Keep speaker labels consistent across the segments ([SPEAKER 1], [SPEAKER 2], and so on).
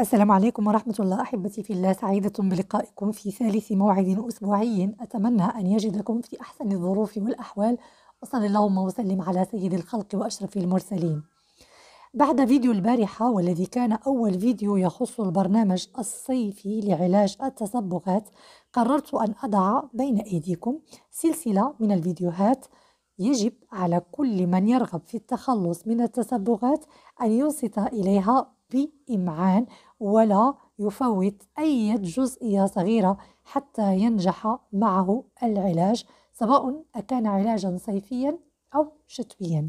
[SPEAKER 1] السلام عليكم ورحمة الله أحبتي في الله سعيدة بلقائكم في ثالث موعد أسبوعي أتمنى أن يجدكم في أحسن الظروف والأحوال وصل اللهم وسلم على سيد الخلق وأشرف المرسلين بعد فيديو البارحة والذي كان أول فيديو يخص البرنامج الصيفي لعلاج التصبغات قررت أن أضع بين أيديكم سلسلة من الفيديوهات يجب على كل من يرغب في التخلص من التصبغات أن ينصت إليها بإمعان ولا يفوت أي جزئية صغيرة حتى ينجح معه العلاج سواء أكان علاجا صيفيا أو شتويا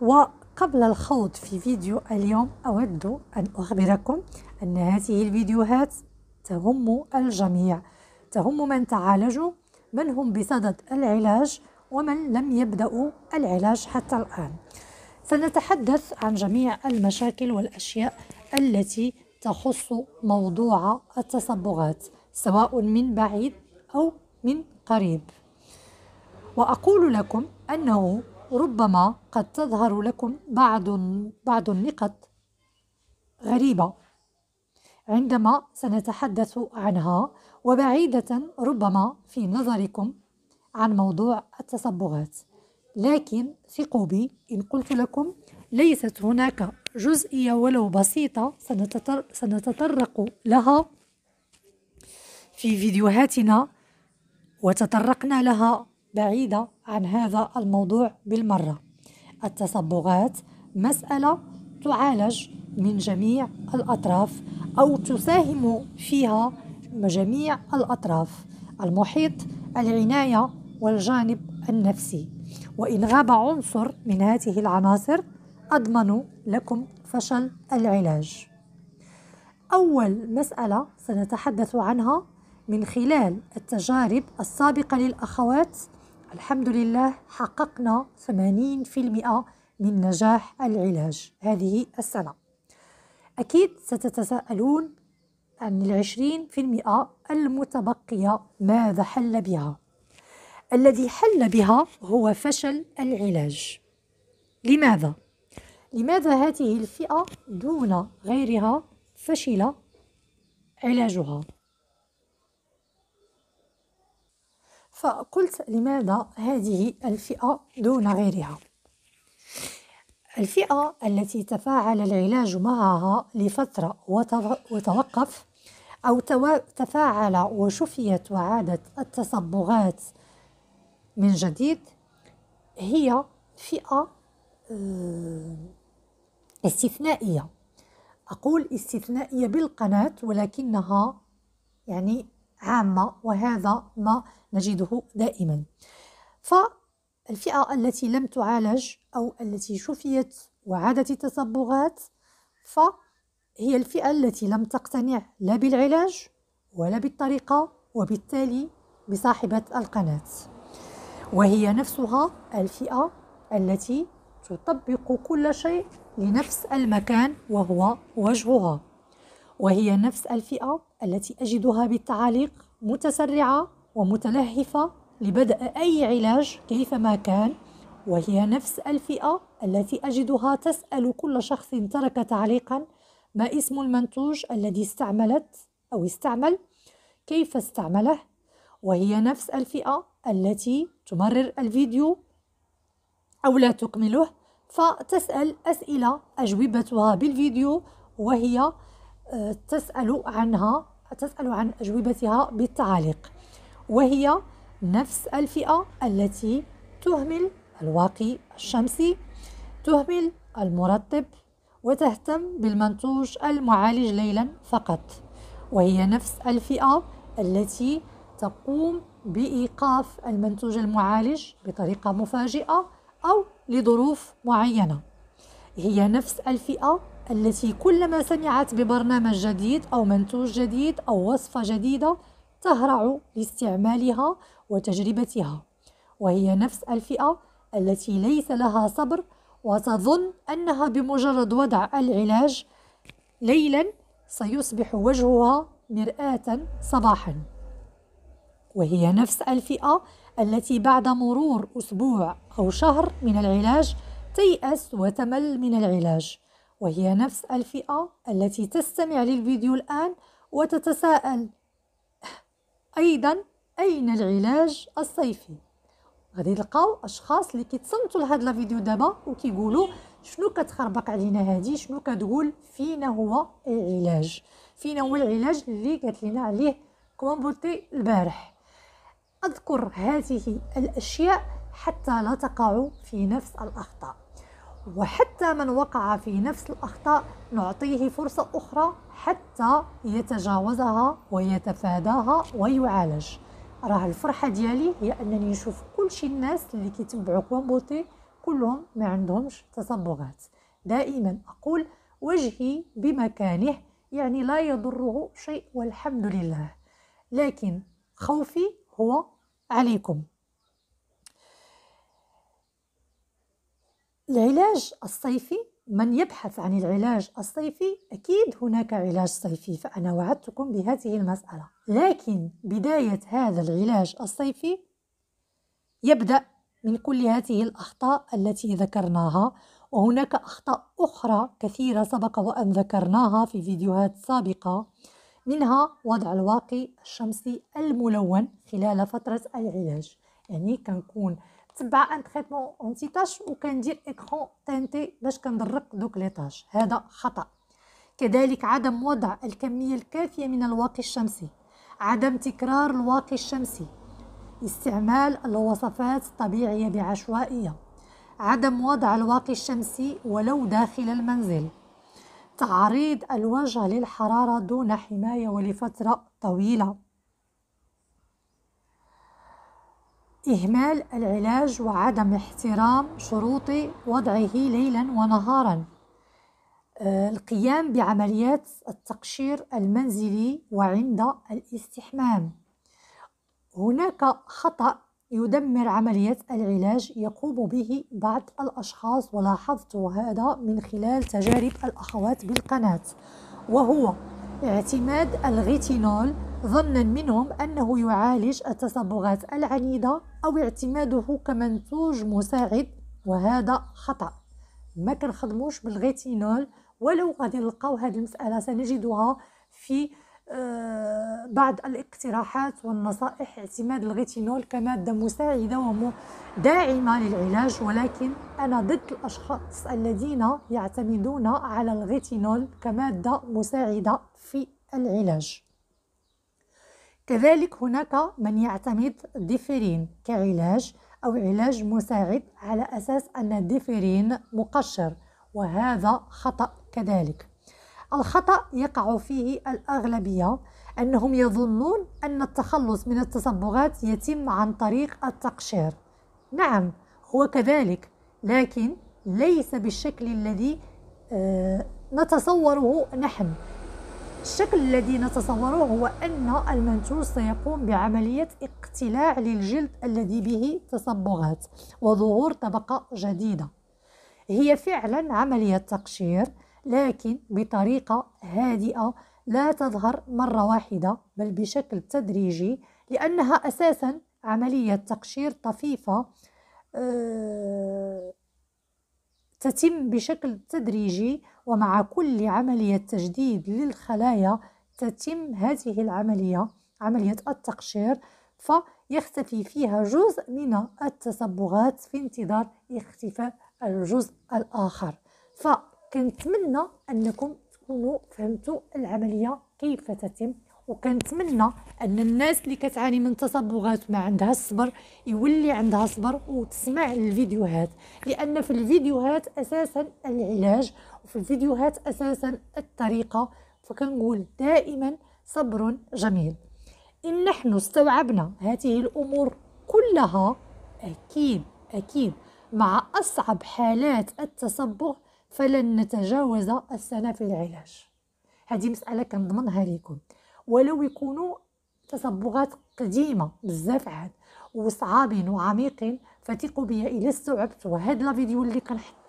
[SPEAKER 1] وقبل الخوض في فيديو اليوم أود أن أخبركم أن هذه الفيديوهات تهم الجميع تهم من تعالجوا من هم بصدد العلاج ومن لم يبدأوا العلاج حتى الآن سنتحدث عن جميع المشاكل والأشياء التي تخص موضوع التصبغات سواء من بعيد أو من قريب وأقول لكم أنه ربما قد تظهر لكم بعض بعض النقط غريبة عندما سنتحدث عنها وبعيدة ربما في نظركم عن موضوع التصبغات لكن ثقوا بي إن قلت لكم ليست هناك جزئية ولو بسيطة سنتطرق لها في فيديوهاتنا وتطرقنا لها بعيدة عن هذا الموضوع بالمرة التصبغات مسألة تعالج من جميع الأطراف أو تساهم فيها جميع الأطراف المحيط العناية والجانب النفسي وإن غاب عنصر من هذه العناصر أضمن لكم فشل العلاج أول مسألة سنتحدث عنها من خلال التجارب السابقة للأخوات الحمد لله حققنا 80% من نجاح العلاج هذه السنة أكيد ستتساءلون عن العشرين في المئة المتبقية ماذا حل بها؟ الذي حل بها هو فشل العلاج لماذا؟ لماذا هذه الفئة دون غيرها فشل علاجها؟ فقلت لماذا هذه الفئة دون غيرها؟ الفئة التي تفاعل العلاج معها لفترة وتوقف أو تفاعل وشفيت وعادت التصبغات من جديد هي فئة آه، استثنائية أقول استثنائية بالقناة ولكنها يعني عامة وهذا ما نجده دائما فالفئة التي لم تعالج أو التي شفيت وعادت التصبغات فهي الفئة التي لم تقتنع لا بالعلاج ولا بالطريقة وبالتالي بصاحبة القناة وهي نفسها الفئة التي تطبق كل شيء لنفس المكان وهو وجهها وهي نفس الفئة التي أجدها بالتعاليق متسرعة ومتلهفة لبدء أي علاج كيفما كان وهي نفس الفئة التي أجدها تسأل كل شخص ترك تعليقا ما اسم المنتوج الذي استعملت أو استعمل كيف استعمله وهي نفس الفئة التي تمرر الفيديو أو لا تكمله فتسأل أسئلة أجوبتها بالفيديو وهي آه، تسأل عنها تسأل عن أجوبتها بالتعليق وهي نفس الفئة التي تهمل الواقي الشمسي تهمل المرطب وتهتم بالمنتوج المعالج ليلا فقط وهي نفس الفئة التي تقوم بإيقاف المنتوج المعالج بطريقة مفاجئة أو لظروف معينة هي نفس الفئة التي كلما سمعت ببرنامج جديد أو منتوج جديد أو وصفة جديدة تهرع لاستعمالها وتجربتها وهي نفس الفئة التي ليس لها صبر وتظن أنها بمجرد وضع العلاج ليلا سيصبح وجهها مرآة صباحا وهي نفس الفئة التي بعد مرور أسبوع أو شهر من العلاج تيأس وتمل من العلاج وهي نفس الفئة التي تستمع للفيديو الآن وتتساءل أيضا أين العلاج الصيفي غادي تلقاو أشخاص اللي كيتصنتوا لهاد الفيديو دابا وكيقولوا شنو كتخربق علينا هادي شنو كتقول فينا هو العلاج فينا هو العلاج اللي قالت لنا عليه كومبوتي البارح أذكر هذه الأشياء حتى لا تقع في نفس الأخطاء وحتى من وقع في نفس الأخطاء نعطيه فرصة أخرى حتى يتجاوزها ويتفاداها ويعالج راه الفرحة ديالي هي أنني نشوف كل شي الناس اللي كيتبعوا كومبوتي كلهم ما عندهمش تصبغات دائما أقول وجهي بمكانه يعني لا يضره شيء والحمد لله لكن خوفي هو عليكم العلاج الصيفي من يبحث عن العلاج الصيفي أكيد هناك علاج صيفي فأنا وعدتكم بهذه المسألة لكن بداية هذا العلاج الصيفي يبدأ من كل هذه الأخطاء التي ذكرناها وهناك أخطاء أخرى كثيرة سبق وأن ذكرناها في فيديوهات سابقة منها وضع الواقي الشمسي الملون خلال فترة العلاج يعني كنكون تبع ان تريتمون اونتي تاش وكندير اكرون تانتي باش كندرك دوك لي تاش هذا خطا كذلك عدم وضع الكمية الكافية من الواقي الشمسي عدم تكرار الواقي الشمسي استعمال الوصفات الطبيعية بعشوائية عدم وضع الواقي الشمسي ولو داخل المنزل تعريض الوجه للحرارة دون حماية ولفترة طويلة إهمال العلاج وعدم احترام شروط وضعه ليلا ونهارا آه، القيام بعمليات التقشير المنزلي وعند الاستحمام هناك خطأ يدمر عملية العلاج يقوم به بعض الأشخاص ولاحظت هذا من خلال تجارب الأخوات بالقناة وهو اعتماد الغيتينول ظنا منهم أنه يعالج التصبغات العنيدة أو اعتماده كمنتوج مساعد وهذا خطأ ما كنخدموش بالغيتينول ولو غادي نلقاو هذه المسألة سنجدها في آه، بعض الاقتراحات والنصائح اعتماد الغيتينول كمادة مساعدة وداعمة للعلاج ولكن أنا ضد الأشخاص الذين يعتمدون على الغيتينول كمادة مساعدة في العلاج كذلك هناك من يعتمد الديفيرين كعلاج أو علاج مساعد على أساس أن الديفيرين مقشر وهذا خطأ كذلك الخطأ يقع فيه الأغلبية أنهم يظنون أن التخلص من التصبغات يتم عن طريق التقشير نعم هو كذلك لكن ليس بالشكل الذي آه، نتصوره نحن الشكل الذي نتصوره هو أن المنتوج سيقوم بعملية اقتلاع للجلد الذي به تصبغات وظهور طبقة جديدة هي فعلا عملية تقشير لكن بطريقة هادئة لا تظهر مرة واحدة بل بشكل تدريجي لأنها أساسا عملية تقشير طفيفة آه، تتم بشكل تدريجي ومع كل عملية تجديد للخلايا تتم هذه العملية عملية التقشير فيختفي فيها جزء من التصبغات في انتظار اختفاء الجزء الآخر ف كنتمنى انكم تكونوا فهمتوا العمليه كيف تتم وكنتمنى ان الناس اللي كتعاني من تصبغات ما عندها الصبر يولي عندها صبر وتسمع الفيديوهات لان في الفيديوهات اساسا العلاج وفي الفيديوهات اساسا الطريقه فكنقول دائما صبر جميل ان نحن استوعبنا هذه الامور كلها اكيد اكيد مع اصعب حالات التصبغ فلن نتجاوز السنة في العلاج هذه مسألة كنضمنها لكم ولو يكونوا تصبغات قديمة بزاف عاد وصعاب وعميقين فثقوا بيا إلا استوعبت وهذا الفيديو اللي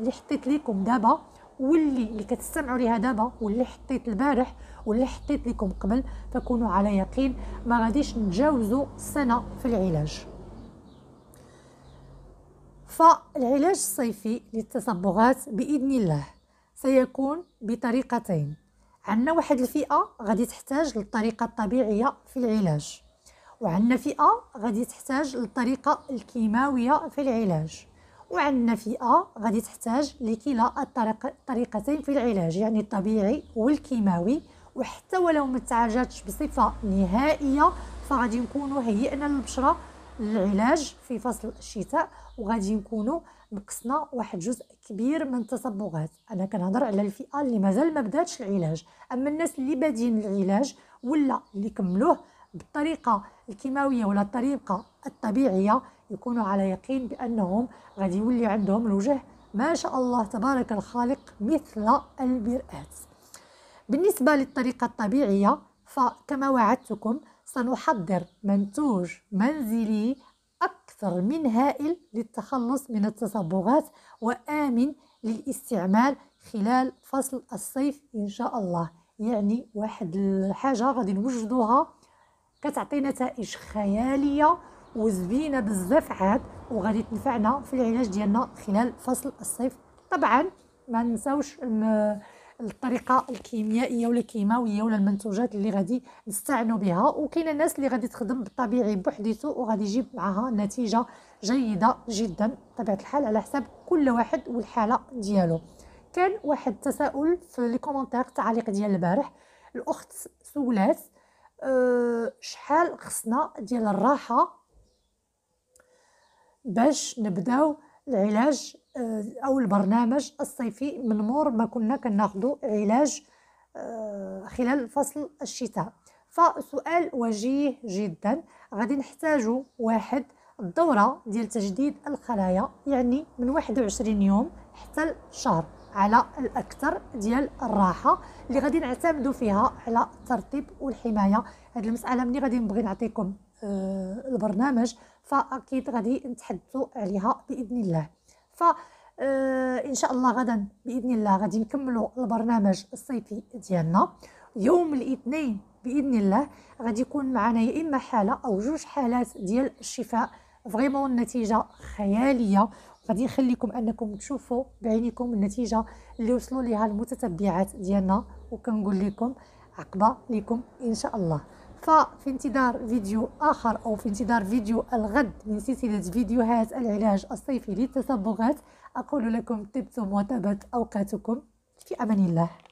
[SPEAKER 1] اللي حطيت لكم دابا واللي اللي كتستمعوا ليها دابا واللي حطيت البارح واللي حطيت لكم قبل فكونوا على يقين ما غاديش نتجاوزوا سنه في العلاج فالعلاج الصيفي للتصبغات باذن الله سيكون بطريقتين عندنا واحد الفئه غادي تحتاج للطريقه الطبيعيه في العلاج وعندنا فئه غادي تحتاج للطريقه الكيماويه في العلاج وعندنا فئه غادي تحتاج لكلا الطريقتين في العلاج يعني الطبيعي والكيماوي وحتى ولو ما تعالجاتش بصفه نهائيه فغادي نكونوا هيئنا للبشره العلاج في فصل الشتاء وغادي نكونوا نقصنا واحد جزء كبير من التصبغات انا كنهضر على الفئه اللي مازال ما بداتش العلاج اما الناس اللي بادين العلاج ولا اللي كملوه بالطريقه الكيماويه ولا الطريقه الطبيعيه يكونوا على يقين بانهم غادي يولي عندهم الوجه ما شاء الله تبارك الخالق مثل المرآة بالنسبه للطريقه الطبيعيه فكما وعدتكم سنحضر منتوج منزلي أكثر من هائل للتخلص من التصبغات وآمن للاستعمال خلال فصل الصيف إن شاء الله يعني واحد الحاجة غادي نوجدوها كتعطي نتائج خيالية وزبينة بزاف عاد وغادي تنفعنا في العلاج ديالنا خلال فصل الصيف طبعا ما ننساوش الطريقه الكيميائيه ولا الكيماويه ولا المنتوجات اللي غادي نستعنوا بها وكاين الناس اللي غادي تخدم بالطبيعي بوحديته وغادي يجيب معها نتيجه جيده جدا بطبيعه الحال على حساب كل واحد والحاله ديالو كان واحد التساؤل في لي كومونتير التعليق ديال البارح الاخت سولات آه، شحال خصنا ديال الراحه باش نبداو العلاج او البرنامج الصيفي من مور ما كنا كناخذوا علاج آه، خلال فصل الشتاء فسؤال وجيه جدا غادي نحتاجو واحد الدوره ديال تجديد الخلايا يعني من 21 يوم حتى الشهر على الاكثر ديال الراحه اللي غادي نعتمدوا فيها على الترطيب والحمايه هاد المساله ملي غادي نبغي نعطيكم آه، البرنامج فاكيد غادي نتحدثوا عليها باذن الله ف آه، ان شاء الله غدا باذن الله غادي نكملوا البرنامج الصيفي ديالنا يوم الاثنين باذن الله غادي يكون معنا يا اما حاله او جوج حالات ديال الشفاء فريمون النتيجه خياليه غادي نخليكم انكم تشوفوا بعينكم النتيجه اللي وصلوا ليها المتتبعات ديالنا وكنقول لكم عقبه لكم ان شاء الله ففي انتظار فيديو آخر أو في انتظار فيديو الغد من سلسلة فيديوهات العلاج الصيفي للتصبغات أقول لكم طبتم وطابت أوقاتكم في أمان الله